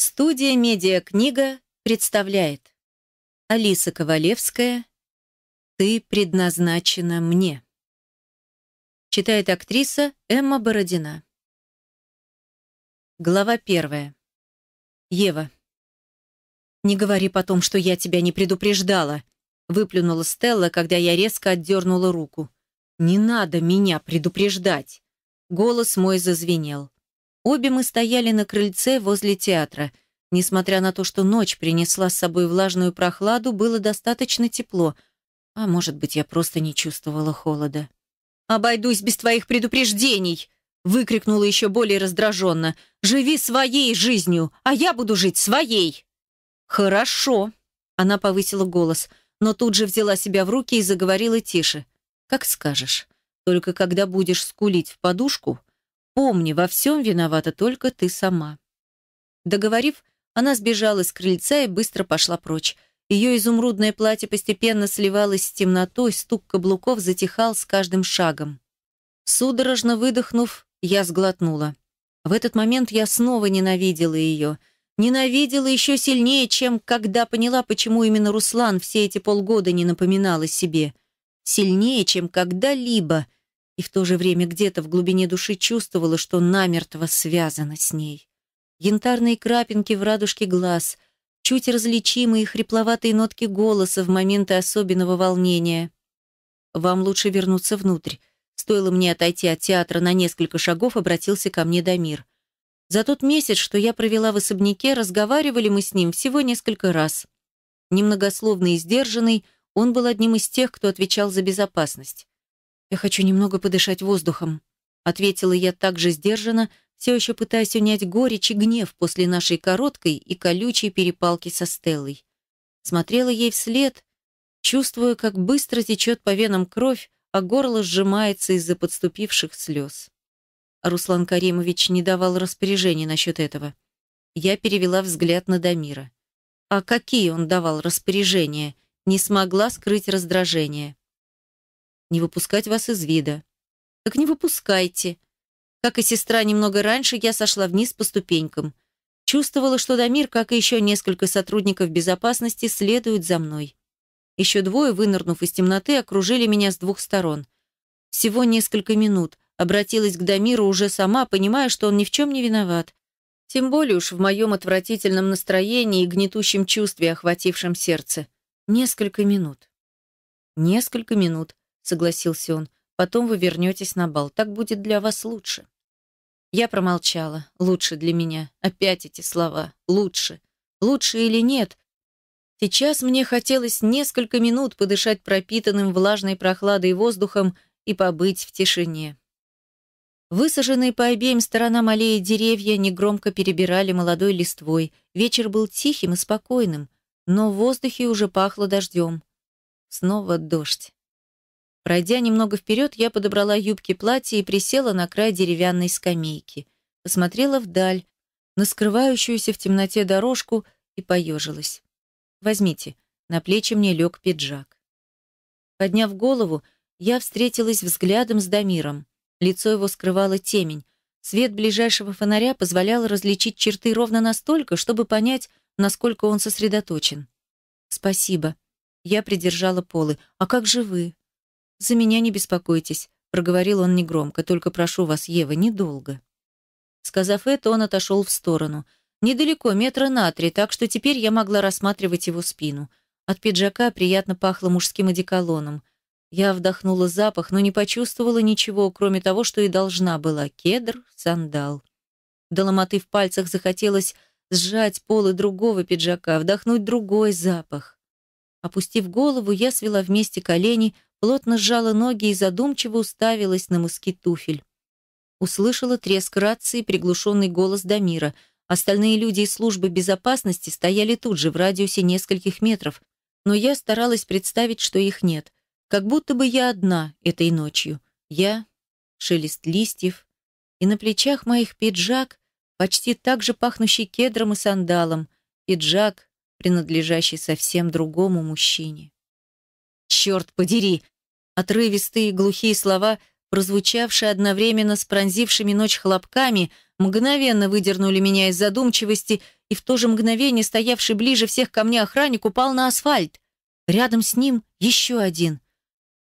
Студия «Медиакнига» представляет Алиса Ковалевская «Ты предназначена мне» Читает актриса Эмма Бородина Глава первая Ева «Не говори потом, что я тебя не предупреждала», выплюнула Стелла, когда я резко отдернула руку. «Не надо меня предупреждать!» Голос мой зазвенел. Обе мы стояли на крыльце возле театра. Несмотря на то, что ночь принесла с собой влажную прохладу, было достаточно тепло. А может быть, я просто не чувствовала холода. «Обойдусь без твоих предупреждений!» выкрикнула еще более раздраженно. «Живи своей жизнью, а я буду жить своей!» «Хорошо!» Она повысила голос, но тут же взяла себя в руки и заговорила тише. «Как скажешь. Только когда будешь скулить в подушку, Помни, во всем виновата только ты сама». Договорив, она сбежала с крыльца и быстро пошла прочь. Ее изумрудное платье постепенно сливалось с темнотой, стук каблуков затихал с каждым шагом. Судорожно выдохнув, я сглотнула. В этот момент я снова ненавидела ее. Ненавидела еще сильнее, чем когда поняла, почему именно Руслан все эти полгода не напоминал о себе. Сильнее, чем когда-либо — и в то же время где-то в глубине души чувствовала, что намертво связана с ней. Янтарные крапинки в радужке глаз, чуть различимые хрипловатые нотки голоса в моменты особенного волнения. «Вам лучше вернуться внутрь». Стоило мне отойти от театра на несколько шагов, обратился ко мне Дамир. За тот месяц, что я провела в особняке, разговаривали мы с ним всего несколько раз. Немногословный и сдержанный, он был одним из тех, кто отвечал за безопасность. «Я хочу немного подышать воздухом», — ответила я так же сдержанно, все еще пытаясь унять горечь и гнев после нашей короткой и колючей перепалки со Стеллой. Смотрела ей вслед, чувствуя, как быстро течет по венам кровь, а горло сжимается из-за подступивших слез. А Руслан Каримович не давал распоряжений насчет этого. Я перевела взгляд на Дамира. А какие он давал распоряжения? Не смогла скрыть раздражение не выпускать вас из вида. Так не выпускайте. Как и сестра, немного раньше я сошла вниз по ступенькам. Чувствовала, что Дамир, как и еще несколько сотрудников безопасности, следуют за мной. Еще двое, вынырнув из темноты, окружили меня с двух сторон. Всего несколько минут. Обратилась к Дамиру уже сама, понимая, что он ни в чем не виноват. Тем более уж в моем отвратительном настроении и гнетущем чувстве, охватившем сердце. Несколько минут. Несколько минут согласился он. «Потом вы вернетесь на бал. Так будет для вас лучше». Я промолчала. «Лучше для меня». Опять эти слова. «Лучше». «Лучше или нет?» Сейчас мне хотелось несколько минут подышать пропитанным влажной прохладой воздухом и побыть в тишине. Высаженные по обеим сторонам аллеи деревья негромко перебирали молодой листвой. Вечер был тихим и спокойным, но в воздухе уже пахло дождем. Снова дождь. Пройдя немного вперед, я подобрала юбки платья и присела на край деревянной скамейки. Посмотрела вдаль, на скрывающуюся в темноте дорожку и поежилась. «Возьмите». На плечи мне лег пиджак. Подняв голову, я встретилась взглядом с Дамиром. Лицо его скрывало темень. Свет ближайшего фонаря позволял различить черты ровно настолько, чтобы понять, насколько он сосредоточен. «Спасибо». Я придержала полы. «А как же вы?» «За меня не беспокойтесь», — проговорил он негромко. «Только прошу вас, Ева, недолго». Сказав это, он отошел в сторону. Недалеко, метра на три, так что теперь я могла рассматривать его спину. От пиджака приятно пахло мужским одеколоном. Я вдохнула запах, но не почувствовала ничего, кроме того, что и должна была. Кедр, сандал. До ломоты в пальцах захотелось сжать полы другого пиджака, вдохнуть другой запах. Опустив голову, я свела вместе колени, плотно сжала ноги и задумчиво уставилась на мыски туфель. Услышала треск рации и приглушенный голос Дамира. Остальные люди из службы безопасности стояли тут же, в радиусе нескольких метров, но я старалась представить, что их нет. Как будто бы я одна этой ночью. Я, шелест листьев, и на плечах моих пиджак, почти так же пахнущий кедром и сандалом, пиджак, принадлежащий совсем другому мужчине черт подери!» Отрывистые глухие слова, прозвучавшие одновременно с пронзившими ночь хлопками, мгновенно выдернули меня из задумчивости, и в то же мгновение стоявший ближе всех ко мне охранник упал на асфальт. Рядом с ним еще один.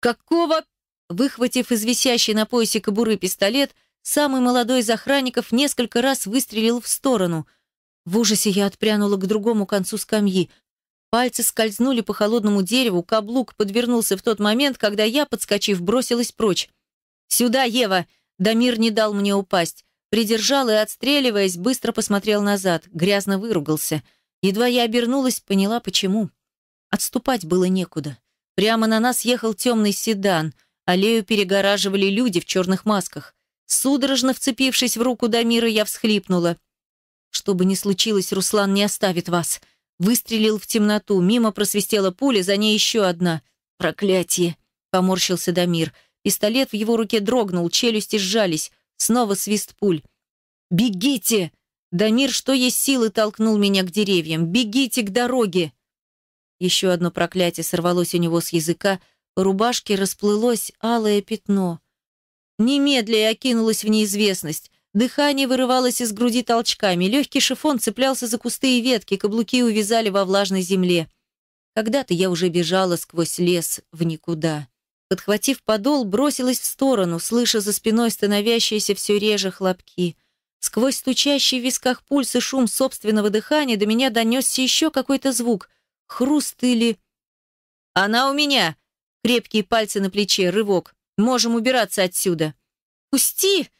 «Какого?» Выхватив из висящей на поясе кобуры пистолет, самый молодой из охранников несколько раз выстрелил в сторону. В ужасе я отпрянула к другому концу скамьи. Пальцы скользнули по холодному дереву, каблук подвернулся в тот момент, когда я, подскочив, бросилась прочь. «Сюда, Ева!» Дамир не дал мне упасть. Придержал и, отстреливаясь, быстро посмотрел назад, грязно выругался. Едва я обернулась, поняла, почему. Отступать было некуда. Прямо на нас ехал темный седан. Аллею перегораживали люди в черных масках. Судорожно вцепившись в руку Дамира, я всхлипнула. «Что бы ни случилось, Руслан не оставит вас», Выстрелил в темноту, мимо просвистела пуля, за ней еще одна. «Проклятие!» – поморщился Дамир. Пистолет в его руке дрогнул, челюсти сжались. Снова свист пуль. «Бегите!» Дамир, что есть силы, толкнул меня к деревьям. «Бегите к дороге!» Еще одно проклятие сорвалось у него с языка. По рубашке расплылось алое пятно. Немедля я окинулась в неизвестность. Дыхание вырывалось из груди толчками, легкий шифон цеплялся за кусты и ветки, каблуки увязали во влажной земле. Когда-то я уже бежала сквозь лес в никуда. Подхватив подол, бросилась в сторону, слыша за спиной становящиеся все реже хлопки. Сквозь стучащий в висках пульс и шум собственного дыхания до меня донесся еще какой-то звук. Хруст или... «Она у меня!» Крепкие пальцы на плече, рывок. «Можем убираться отсюда!» «Пусти!»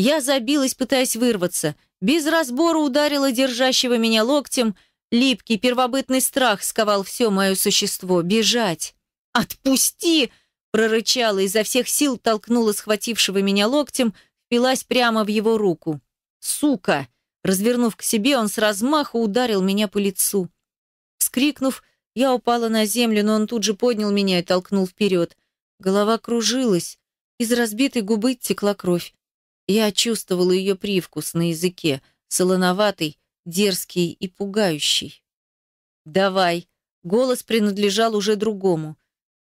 Я забилась, пытаясь вырваться. Без разбора ударила держащего меня локтем. Липкий, первобытный страх сковал все мое существо. Бежать! «Отпусти!» – прорычала, изо всех сил толкнула схватившего меня локтем, впилась прямо в его руку. «Сука!» Развернув к себе, он с размаху ударил меня по лицу. Вскрикнув, я упала на землю, но он тут же поднял меня и толкнул вперед. Голова кружилась. Из разбитой губы текла кровь. Я чувствовала ее привкус на языке, солоноватый, дерзкий и пугающий. «Давай!» — голос принадлежал уже другому.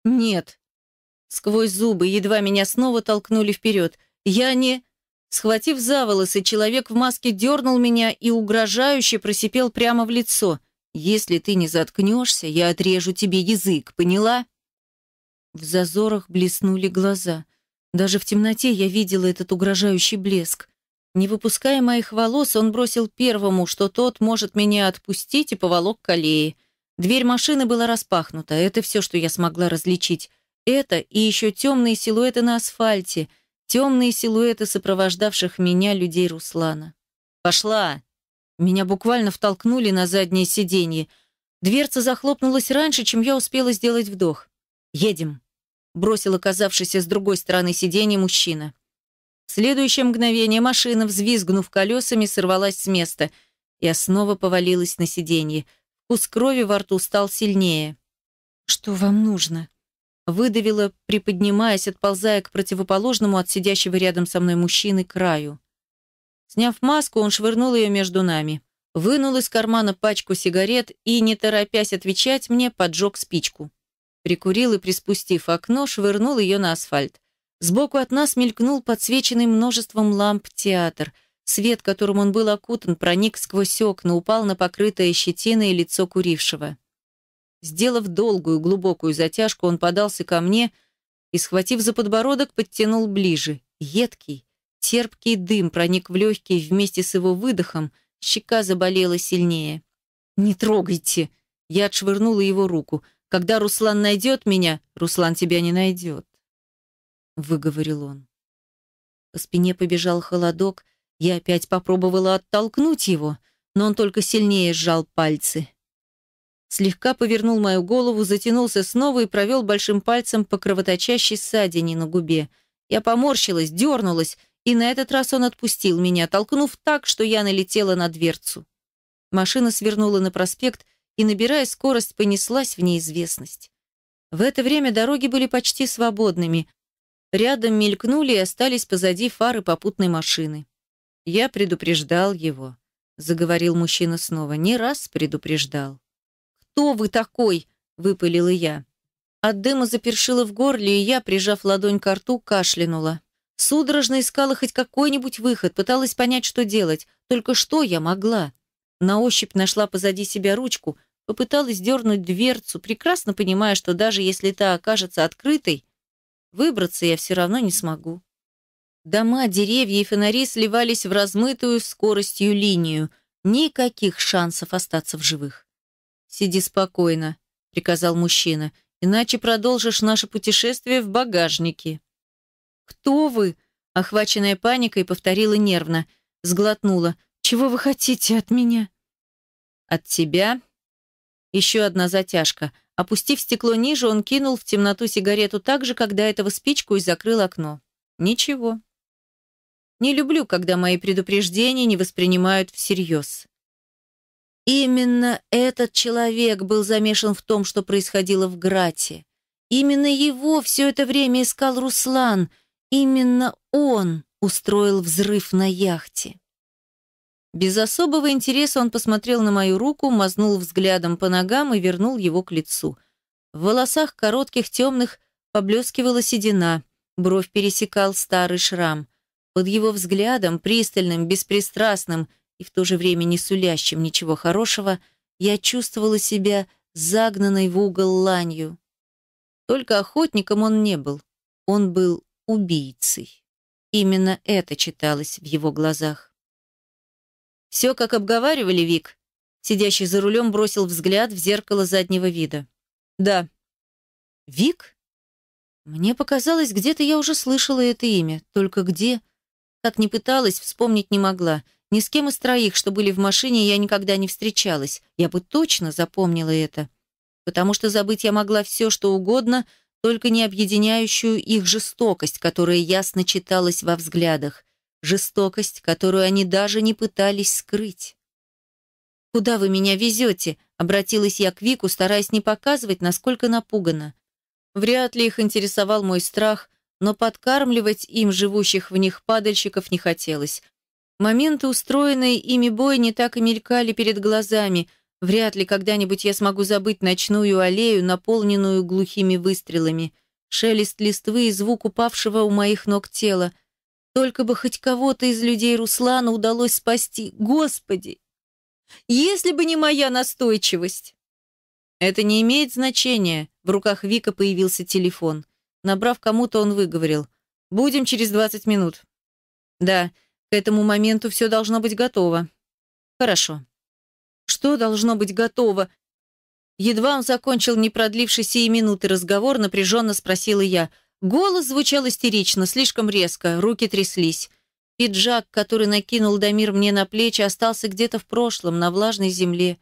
«Нет!» Сквозь зубы едва меня снова толкнули вперед. «Я не...» Схватив за волосы, человек в маске дернул меня и угрожающе просипел прямо в лицо. «Если ты не заткнешься, я отрежу тебе язык, поняла?» В зазорах блеснули глаза — даже в темноте я видела этот угрожающий блеск. Не выпуская моих волос, он бросил первому, что тот может меня отпустить, и поволок к аллее. Дверь машины была распахнута, это все, что я смогла различить. Это и еще темные силуэты на асфальте, темные силуэты сопровождавших меня людей Руслана. «Пошла!» Меня буквально втолкнули на заднее сиденье. Дверца захлопнулась раньше, чем я успела сделать вдох. «Едем!» бросил оказавшийся с другой стороны сиденья мужчина. В следующее мгновение машина, взвизгнув колесами, сорвалась с места. Я снова повалилась на сиденье. Вкус крови во рту стал сильнее. «Что вам нужно?» Выдавила, приподнимаясь, отползая к противоположному от сидящего рядом со мной мужчины краю. Сняв маску, он швырнул ее между нами. Вынул из кармана пачку сигарет и, не торопясь отвечать мне, поджег спичку. Прикурил и, приспустив окно, швырнул ее на асфальт. Сбоку от нас мелькнул подсвеченный множеством ламп театр. Свет, которым он был окутан, проник сквозь окна, упал на покрытое щетиной лицо курившего. Сделав долгую, глубокую затяжку, он подался ко мне и, схватив за подбородок, подтянул ближе. Едкий, терпкий дым проник в легкие вместе с его выдохом, щека заболела сильнее. «Не трогайте!» Я отшвырнула его руку – когда Руслан найдет меня, Руслан тебя не найдет», — выговорил он. По спине побежал холодок, я опять попробовала оттолкнуть его, но он только сильнее сжал пальцы. Слегка повернул мою голову, затянулся снова и провел большим пальцем по кровоточащей ссадине на губе. Я поморщилась, дернулась, и на этот раз он отпустил меня, толкнув так, что я налетела на дверцу. Машина свернула на проспект, и, набирая скорость, понеслась в неизвестность. В это время дороги были почти свободными. Рядом мелькнули и остались позади фары попутной машины. Я предупреждал его, заговорил мужчина снова, не раз предупреждал. «Кто вы такой?» – выпалила я. От дыма запершило в горле, и я, прижав ладонь к рту, кашлянула. Судорожно искала хоть какой-нибудь выход, пыталась понять, что делать. Только что я могла? На ощупь нашла позади себя ручку, попыталась дернуть дверцу, прекрасно понимая, что даже если та окажется открытой, выбраться я все равно не смогу. Дома, деревья и фонари сливались в размытую скоростью линию. Никаких шансов остаться в живых. «Сиди спокойно», — приказал мужчина, «иначе продолжишь наше путешествие в багажнике». «Кто вы?» — охваченная паникой повторила нервно, сглотнула. «Чего вы хотите от меня?» «От тебя еще одна затяжка. Опустив стекло ниже, он кинул в темноту сигарету так же, как до этого спичку и закрыл окно. Ничего. Не люблю, когда мои предупреждения не воспринимают всерьез. Именно этот человек был замешан в том, что происходило в Грате. Именно его все это время искал Руслан. Именно он устроил взрыв на яхте. Без особого интереса он посмотрел на мою руку, мазнул взглядом по ногам и вернул его к лицу. В волосах коротких темных поблескивала седина, бровь пересекал старый шрам. Под его взглядом, пристальным, беспристрастным и в то же время не сулящим ничего хорошего, я чувствовала себя загнанной в угол ланью. Только охотником он не был. Он был убийцей. Именно это читалось в его глазах. «Все, как обговаривали, Вик?» Сидящий за рулем бросил взгляд в зеркало заднего вида. «Да». «Вик?» Мне показалось, где-то я уже слышала это имя. Только где? Как ни пыталась, вспомнить не могла. Ни с кем из троих, что были в машине, я никогда не встречалась. Я бы точно запомнила это. Потому что забыть я могла все, что угодно, только не объединяющую их жестокость, которая ясно читалась во взглядах жестокость, которую они даже не пытались скрыть. «Куда вы меня везете?» – обратилась я к Вику, стараясь не показывать, насколько напугана. Вряд ли их интересовал мой страх, но подкармливать им живущих в них падальщиков не хотелось. Моменты, устроенные ими бой не так и мелькали перед глазами. Вряд ли когда-нибудь я смогу забыть ночную аллею, наполненную глухими выстрелами. Шелест листвы и звук упавшего у моих ног тела – только бы хоть кого-то из людей Руслана удалось спасти. Господи! Если бы не моя настойчивость! Это не имеет значения. В руках Вика появился телефон. Набрав кому-то, он выговорил. Будем через 20 минут. Да, к этому моменту все должно быть готово. Хорошо. Что должно быть готово? Едва он закончил непродлившийся и минуты разговор, напряженно спросила я – Голос звучал истерично, слишком резко, руки тряслись. Пиджак, который накинул Дамир мне на плечи, остался где-то в прошлом, на влажной земле.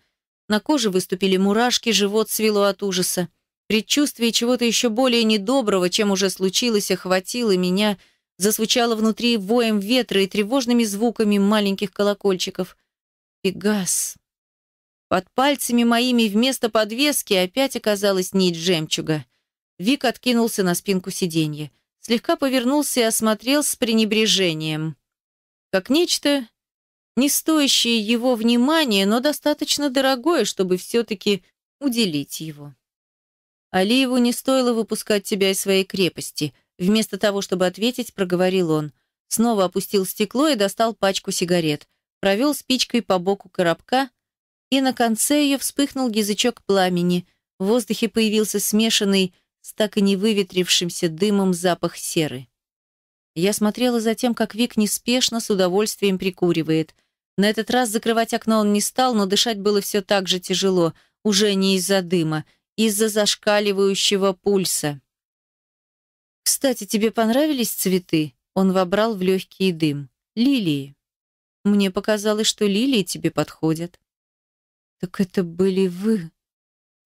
На коже выступили мурашки, живот свело от ужаса. Предчувствие чего-то еще более недоброго, чем уже случилось, охватило меня, засвучало внутри воем ветра и тревожными звуками маленьких колокольчиков. И газ. Под пальцами моими вместо подвески опять оказалась нить жемчуга. Вик откинулся на спинку сиденья, слегка повернулся и осмотрел с пренебрежением. Как нечто, не стоящее его внимания, но достаточно дорогое, чтобы все-таки уделить его. Алиеву не стоило выпускать тебя из своей крепости. Вместо того, чтобы ответить, проговорил он. Снова опустил стекло и достал пачку сигарет. Провел спичкой по боку коробка, и на конце ее вспыхнул язычок пламени. В воздухе появился смешанный с так и не выветрившимся дымом запах серы. Я смотрела за тем, как Вик неспешно, с удовольствием прикуривает. На этот раз закрывать окно он не стал, но дышать было все так же тяжело, уже не из-за дыма, из-за зашкаливающего пульса. «Кстати, тебе понравились цветы?» Он вобрал в легкий дым. «Лилии». «Мне показалось, что лилии тебе подходят». «Так это были вы»,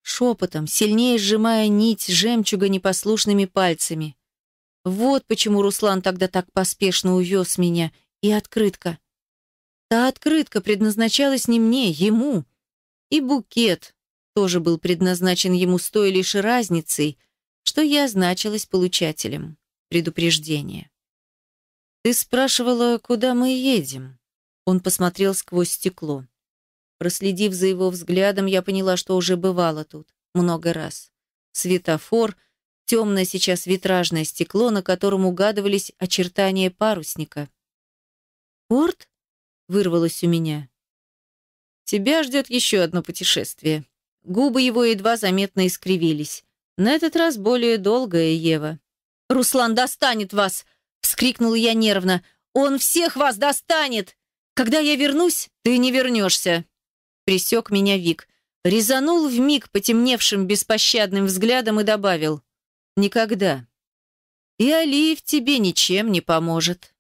шепотом, сильнее сжимая нить жемчуга непослушными пальцами. Вот почему Руслан тогда так поспешно увез меня. И открытка. Та открытка предназначалась не мне, ему. И букет тоже был предназначен ему с той лишь разницей, что я значилась получателем. Предупреждение. «Ты спрашивала, куда мы едем?» Он посмотрел сквозь стекло. Проследив за его взглядом, я поняла, что уже бывало тут. Много раз. Светофор, темное сейчас витражное стекло, на котором угадывались очертания парусника. «Порт?» — вырвалось у меня. «Тебя ждет еще одно путешествие». Губы его едва заметно искривились. На этот раз более долгая Ева. «Руслан достанет вас!» — вскрикнула я нервно. «Он всех вас достанет! Когда я вернусь, ты не вернешься!» присек меня Вик. Резанул вмиг потемневшим беспощадным взглядом и добавил. «Никогда. И Алиев тебе ничем не поможет».